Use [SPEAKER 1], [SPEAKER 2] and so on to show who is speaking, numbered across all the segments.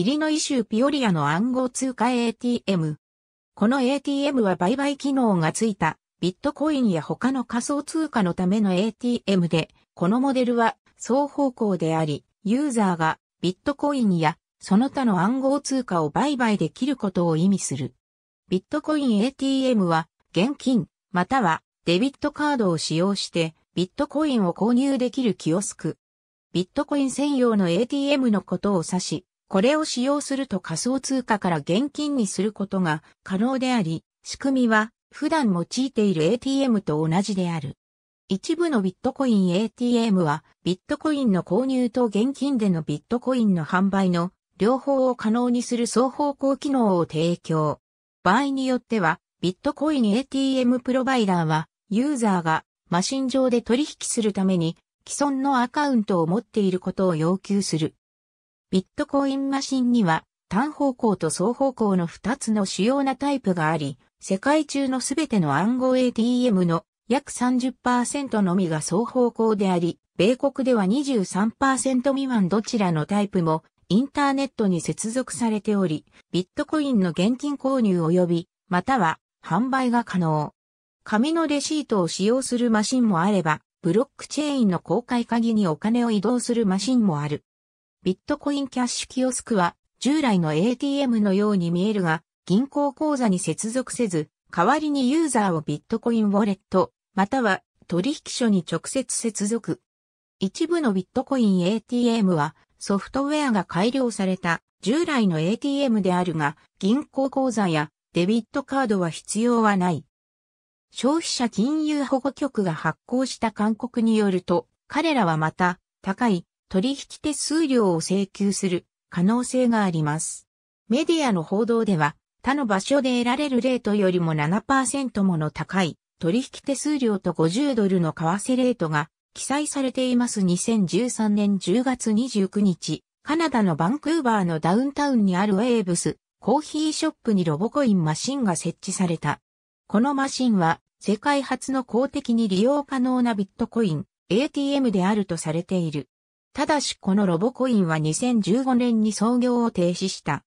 [SPEAKER 1] イリノイ州ピオリアの暗号通貨 ATM。この ATM は売買機能がついたビットコインや他の仮想通貨のための ATM で、このモデルは双方向であり、ユーザーがビットコインやその他の暗号通貨を売買できることを意味する。ビットコイン ATM は現金またはデビットカードを使用してビットコインを購入できるキオスク。ビットコイン専用の ATM のことを指し、これを使用すると仮想通貨から現金にすることが可能であり、仕組みは普段用いている ATM と同じである。一部のビットコイン ATM はビットコインの購入と現金でのビットコインの販売の両方を可能にする双方向機能を提供。場合によってはビットコイン ATM プロバイダーはユーザーがマシン上で取引するために既存のアカウントを持っていることを要求する。ビットコインマシンには単方向と双方向の2つの主要なタイプがあり、世界中のすべての暗号 ATM の約30%のみが双方向であり、米国では23%未満どちらのタイプもインターネットに接続されており、ビットコインの現金購入及び、または販売が可能。紙のレシートを使用するマシンもあれば、ブロックチェーンの公開鍵にお金を移動するマシンもある。ビットコインキャッシュキオスクは、従来の ATM のように見えるが、銀行口座に接続せず、代わりにユーザーをビットコインウォレット、または取引所に直接接続。一部のビットコイン ATM は、ソフトウェアが改良された従来の ATM であるが、銀行口座やデビットカードは必要はない。消費者金融保護局が発行した勧告によると、彼らはまた、高い取引手数料を請求する可能性があります。メディアの報道では、他の場所で得られるレートよりも7%もの高い取引手数料と50ドルの為替レートが記載されています2013年10月29日、カナダのバンクーバーのダウンタウンにあるウェーブスコーヒーショップにロボコインマシンが設置された。このマシンは世界初の公的に利用可能なビットコイン ATM であるとされている。ただしこのロボコインは2015年に創業を停止した。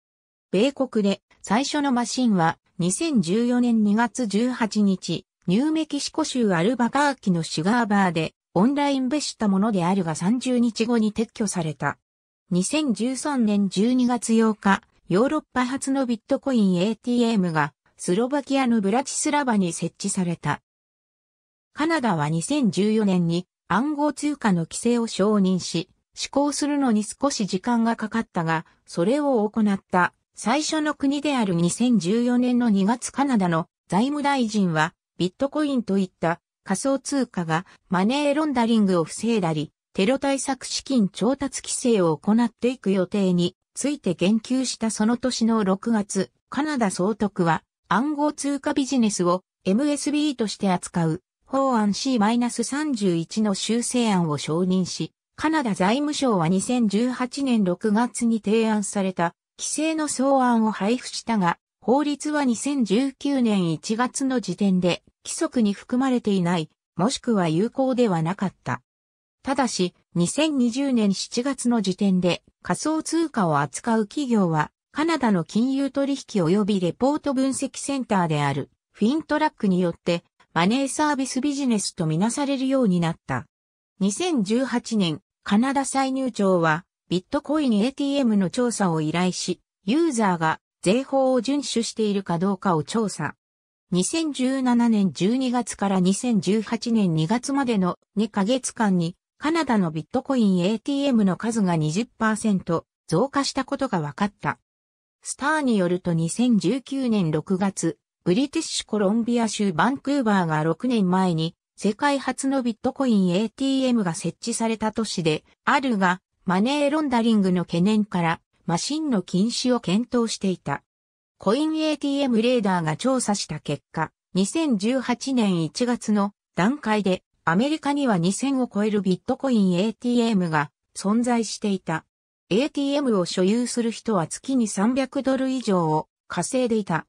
[SPEAKER 1] 米国で最初のマシンは2014年2月18日、ニューメキシコ州アルバカーキのシュガーバーでオンラインベしたものであるが30日後に撤去された。2013年12月8日、ヨーロッパ初のビットコイン ATM がスロバキアのブラチスラバに設置された。カナダは2014年に暗号通貨の規制を承認し、施行するのに少し時間がかかったが、それを行った最初の国である2014年の2月カナダの財務大臣は、ビットコインといった仮想通貨がマネーロンダリングを防いだり、テロ対策資金調達規制を行っていく予定について言及したその年の6月、カナダ総督は暗号通貨ビジネスを MSB として扱う法案 C-31 の修正案を承認し、カナダ財務省は2018年6月に提案された規制の草案を配布したが、法律は2019年1月の時点で規則に含まれていない、もしくは有効ではなかった。ただし、2020年7月の時点で仮想通貨を扱う企業は、カナダの金融取引及びレポート分析センターであるフィントラックによってマネーサービスビジネスとみなされるようになった。2018年カナダ歳入庁は、ビットコイン ATM の調査を依頼し、ユーザーが税法を遵守しているかどうかを調査。2017年12月から2018年2月までの2ヶ月間に、カナダのビットコイン ATM の数が20%増加したことが分かった。スターによると2019年6月、ブリティッシュコロンビア州バンクーバーが6年前に世界初のビットコイン ATM が設置された都市であるが、マネーロンダリングの懸念からマシンの禁止を検討していた。コイン ATM レーダーが調査した結果、2018年1月の段階でアメリカには2000を超えるビットコイン ATM が存在していた。ATM を所有する人は月に300ドル以上を稼いでいた。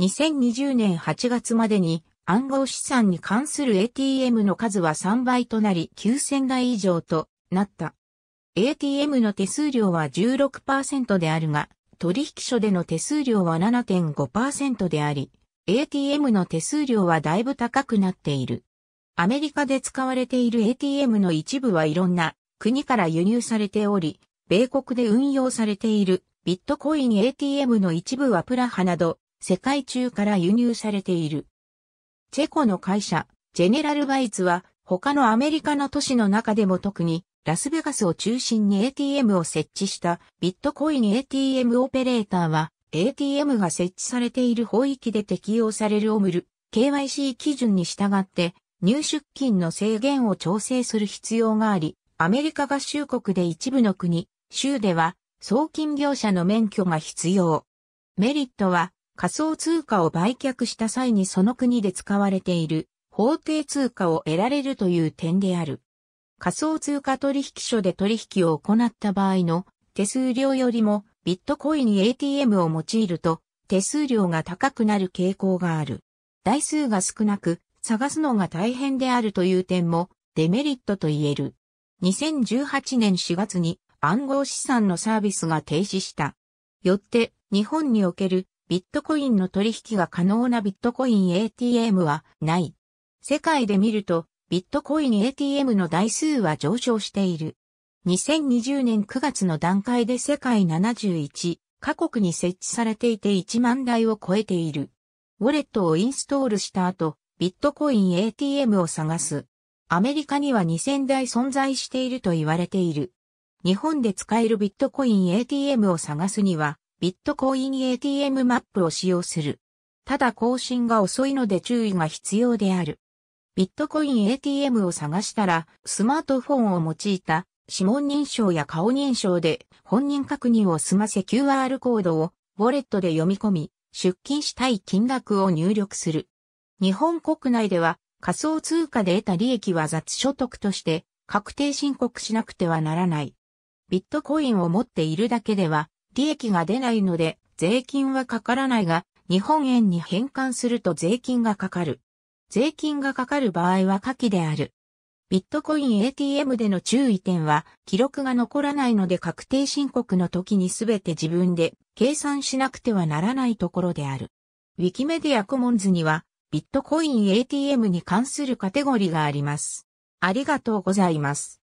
[SPEAKER 1] 2020年8月までに暗号資産に関する ATM の数は3倍となり9000台以上となった。ATM の手数料は16%であるが、取引所での手数料は7.5%であり、ATM の手数料はだいぶ高くなっている。アメリカで使われている ATM の一部はいろんな国から輸入されており、米国で運用されているビットコイン ATM の一部はプラハなど世界中から輸入されている。チェコの会社、ジェネラルバイツは、他のアメリカの都市の中でも特に、ラスベガスを中心に ATM を設置したビットコイン ATM オペレーターは、ATM が設置されている法域で適用されるオムル、KYC 基準に従って、入出金の制限を調整する必要があり、アメリカ合衆国で一部の国、州では、送金業者の免許が必要。メリットは、仮想通貨を売却した際にその国で使われている法定通貨を得られるという点である。仮想通貨取引所で取引を行った場合の手数料よりもビットコイン ATM を用いると手数料が高くなる傾向がある。台数が少なく探すのが大変であるという点もデメリットと言える。2018年4月に暗号資産のサービスが停止した。よって日本におけるビットコインの取引が可能なビットコイン ATM はない。世界で見ると、ビットコイン ATM の台数は上昇している。2020年9月の段階で世界71各国に設置されていて1万台を超えている。ウォレットをインストールした後、ビットコイン ATM を探す。アメリカには2000台存在していると言われている。日本で使えるビットコイン ATM を探すには、ビットコイン ATM マップを使用する。ただ更新が遅いので注意が必要である。ビットコイン ATM を探したら、スマートフォンを用いた指紋認証や顔認証で本人確認を済ませ QR コードをウォレットで読み込み、出金したい金額を入力する。日本国内では仮想通貨で得た利益は雑所得として確定申告しなくてはならない。ビットコインを持っているだけでは利益が出ないので、税金はかからないが、日本円に変換すると税金がかかる。税金がかかる場合は下記である。ビットコイン ATM での注意点は、記録が残らないので確定申告の時にすべて自分で計算しなくてはならないところである。ウィキメディアコモンズには、ビットコイン ATM に関するカテゴリーがあります。ありがとうございます。